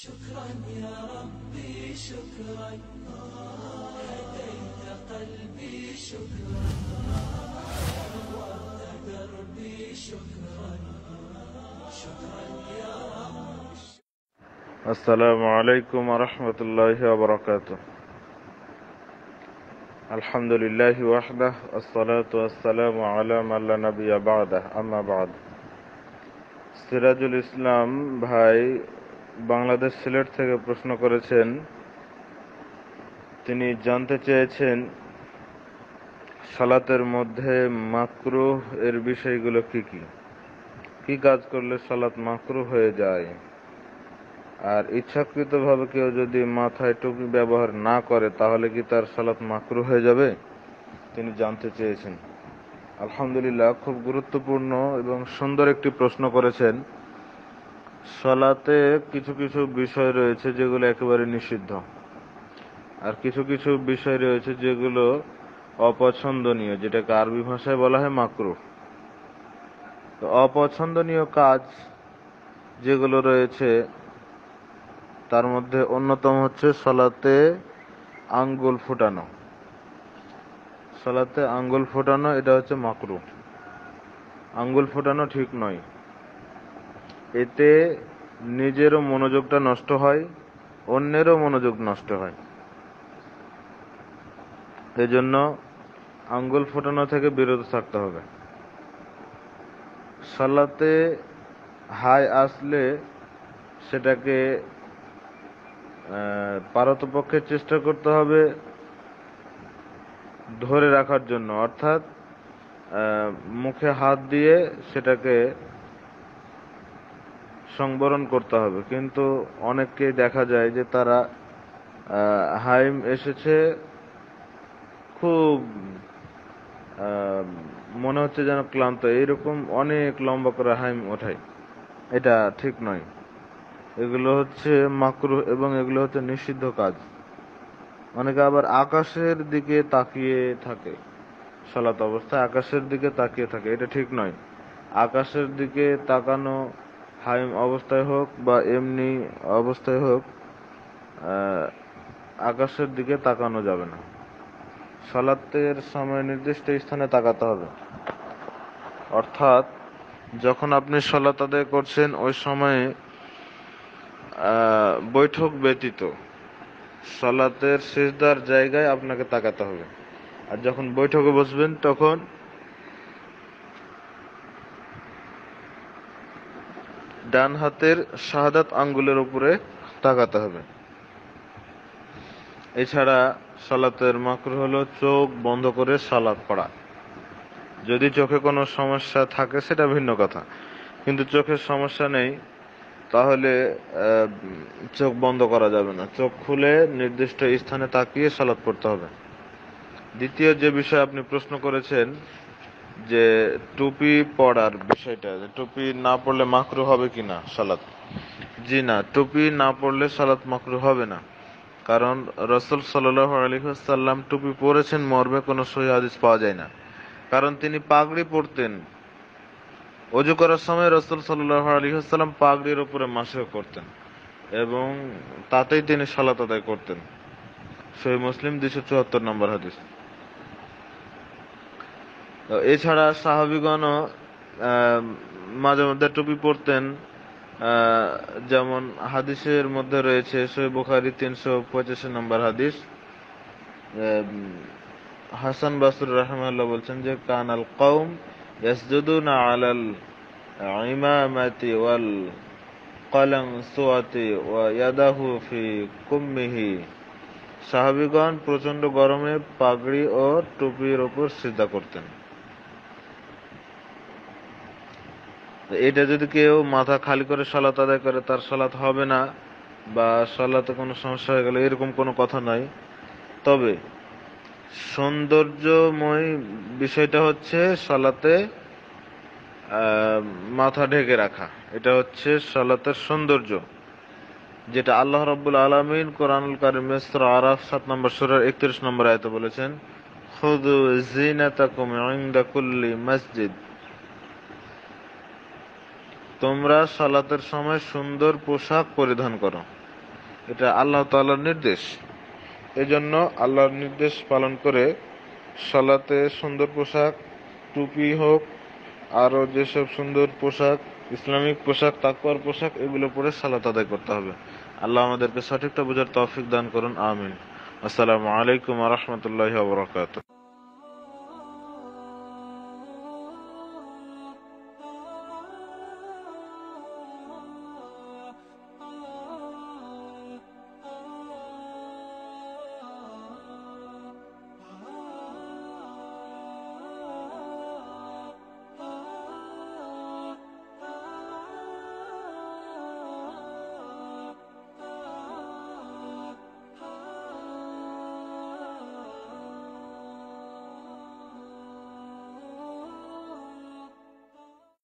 شكرا يا ربي شكرا هديت قلبي شكرا نورت دربي شكرا شكرا يا رب السلام عليكم ورحمة الله وبركاته الحمد لله وحده الصلاة والسلام على من لا نبي بعده أما بعد সিরাজুল الإسلام ভাই বাংলাদেশ সিলেট থেকে প্রশ্ন করেছেন তিনি জানতে চেয়েছেন সালাতের মধ্যে মাকরু এর বিষয়গুলো কি কি কি কাজ করলে সালাত মাকরু হয়ে যায় আর ইচ্ছাকৃতভাবে কেউ যদি মাথায় টুপি ব্যবহার না করে তাহলে কি তার সালাত মাকরু হয়ে যাবে তিনি জানতে চেয়েছেন আলহামদুলিল্লাহ খুব গুরুত্বপূর্ণ এবং সুন্দর একটি প্রশ্ন করেছেন সলাতে কিছু কিছু বিষয় রয়েছে যেগুলো একেবারে নিষিদ্ধ আর কিছু কিছু বিষয় রয়েছে যেগুলো অপছন্দনীয় যেটাকে আরবি ভাষায় বলা হয় মাকরু তো অপছন্দনীয় কাজ যেগুলো রয়েছে তার মধ্যে অন্যতম হচ্ছে সলাতে আঙ্গুল ফোটানো সলাতে আঙ্গুল ফোটানো এটা হচ্ছে মাকরু আঙ্গুল ফোটানো ঠিক নয় এতে নিজেরও মনোযোগটা নষ্ট হয় অন্যেরও মনোযোগ নষ্ট হয় এজন্য আঙ্গুল ফোটানো থেকে বিরত থাকতে হবে সালাতে হাই আসলে সেটাকে পক্ষের চেষ্টা করতে হবে ধরে রাখার জন্য অর্থাৎ মুখে হাত দিয়ে সেটাকে সংবরণ করতে হবে কিন্তু অনেককে দেখা যায় যে তারা হাইম এসেছে খুব মনে হচ্ছে যেন ক্লান্ত এইরকম অনেক লম্বা করে হাইম ওঠায় এটা ঠিক নয় এগুলো হচ্ছে মাকরু এবং এগুলো হচ্ছে নিষিদ্ধ কাজ অনেকে আবার আকাশের দিকে তাকিয়ে থাকে সলাত অবস্থায় আকাশের দিকে তাকিয়ে থাকে এটা ঠিক নয় আকাশের দিকে তাকানো হাইম অবস্থায় হোক বা এমনি অবস্থায় হোক আকাশের দিকে তাকানো যাবে না সালাতের সময় নির্দিষ্ট স্থানে তাকাতে হবে অর্থাৎ যখন আপনি সলাত আদায় করছেন ওই সময়ে বৈঠক ব্যতীত সলাতের শেষদার জায়গায় আপনাকে তাকাতে হবে আর যখন বৈঠকে বসবেন তখন ডান হাতের শাহাদাত আঙ্গুলের উপরে তাকাতে হবে এছাড়া সালাতের মাকর হল চোখ বন্ধ করে সালাত পড়া যদি চোখে কোনো সমস্যা থাকে সেটা ভিন্ন কথা কিন্তু চোখের সমস্যা নেই তাহলে চোখ বন্ধ করা যাবে না চোখ খুলে নির্দিষ্ট স্থানে তাকিয়ে সালাত পড়তে হবে দ্বিতীয় যে বিষয়ে আপনি প্রশ্ন করেছেন যে টুপি পরার বিষয়টা যে টুপি না পরলে মাকরু হবে কি না সালাত জি না টুপি না পরলে সালাত মাকরু হবে না কারণ রসুল সাল্লাহ আলহিহাসাল্লাম টুপি পরেছেন মর্মে কোনো সহিদিস হাদিস পাওয়া যায় না কারণ তিনি পাগড়ি পরতেন অজু করার সময় রসুল সাল্লাহ আলহিহাসাল্লাম পাগড়ির উপরে মাসেও করতেন এবং তাতেই তিনি সালাত আদায় করতেন সহি মুসলিম দুশো চুয়াত্তর নম্বর হাদিস এছাড়া সাহাবিগণও মাঝে মধ্যে টুপি পরতেন যেমন হাদিসের মধ্যে রয়েছে সৈব বুখারি তিনশো পঁচাশি নম্বর হাদিস হাসান বাসুর রহমাল্লাহ বলছেন যে কানাল কৌম ইয়াসজুদুনা আলাল ইমামাতি ওয়াল কলম সোয়াতি ওয়া ইয়াদাহু ফি কুম্মিহি সাহাবিগণ প্রচন্ড গরমে পাগড়ি ও টুপির ওপর সিদ্ধা করতেন এটা যদি কেউ মাথা খালি করে সলাত আদায় করে তার সলাত হবে না বা সলাতে কোনো সমস্যা হয়ে গেল এরকম কোনো কথা নয় তবে সৌন্দর্যময় বিষয়টা হচ্ছে সলাতে মাথা ঢেকে রাখা এটা হচ্ছে সলাতের সৌন্দর্য যেটা আল্লাহ রব্বুল আলমিন কোরআনুল কারিমেস্তর আরাফ সাত নম্বর সুরের একত্রিশ নম্বর আয়তে বলেছেন খুদু জিনাতাকুম ইন্দা কুল্লি মসজিদ তোমরা সালাতের সময় সুন্দর পোশাক পরিধান করো এটা আল্লাহ তাল্লাহর নির্দেশ এজন্য আল্লাহর নির্দেশ পালন করে সালাতে সুন্দর পোশাক টুপি হোক আরও যেসব সুন্দর পোশাক ইসলামিক পোশাক তাকুয়ার পোশাক এগুলো পরে সালাত আদায় করতে হবে আল্লাহ আমাদেরকে সঠিকটা বোঝার তৌফিক দান করুন আমিন আসসালামু আলাইকুম রহমতুল্লাহ বরকাত